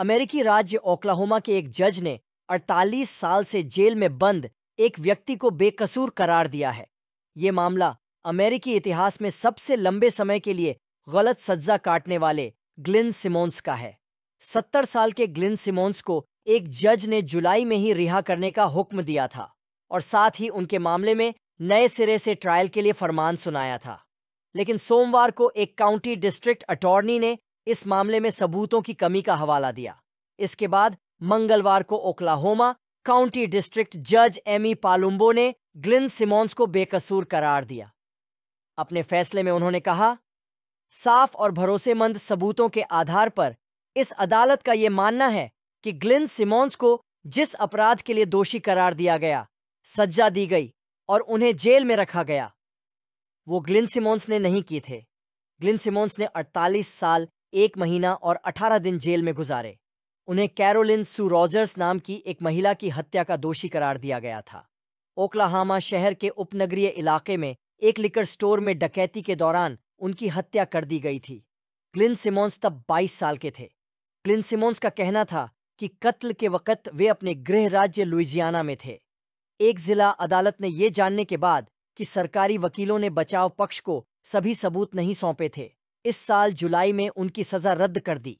अमेरिकी राज्य ओक्लाहोमा के एक जज ने 48 साल से जेल में बंद एक व्यक्ति को बेकसूर करार दिया है ये मामला अमेरिकी इतिहास में सबसे लंबे समय के लिए गलत सज्जा काटने वाले ग्लिन सिमोन्स का है सत्तर साल के ग्लिन सिमोन्स को एक जज ने जुलाई में ही रिहा करने का हुक्म दिया था और साथ ही उनके मामले में नए सिरे से ट्रायल के लिए फरमान सुनाया था लेकिन सोमवार को एक काउंटी डिस्ट्रिक्ट अटॉर्नी ने इस मामले में सबूतों की कमी का हवाला दिया इसके बाद मंगलवार को ओक्लाहोमा काउंटी डिस्ट्रिक्ट जज एमी पालुम्बो ने ग्लिन सिमोन्स को बेकसूर करार दिया अपने फैसले में उन्होंने कहा साफ और भरोसेमंद सबूतों के आधार पर इस अदालत का यह मानना है कि ग्लिन सिमोन्स को जिस अपराध के लिए दोषी करार दिया गया सज्जा दी गई और उन्हें जेल में रखा गया वो ग्लिन सिमोन्स ने नहीं किए थे ग्लिन सिमोन्स ने 48 साल एक महीना और 18 दिन जेल में गुजारे उन्हें कैरोलिन सू रॉजर्स नाम की एक महिला की हत्या का दोषी करार दिया गया था ओक्लाहामा शहर के उपनगरीय इलाके में एक लिकर स्टोर में डकैती के दौरान उनकी हत्या कर दी गई थी क्लिन सिमोन्स तब 22 साल के थे क्लिन सिमोन्स का कहना था कि कत्ल के वक़्त वे अपने गृह राज्य लुइजियाना में थे एक जिला अदालत ने यह जानने के बाद कि सरकारी वकीलों ने बचाव पक्ष को सभी सबूत नहीं सौंपे थे इस साल जुलाई में उनकी सजा रद्द कर दी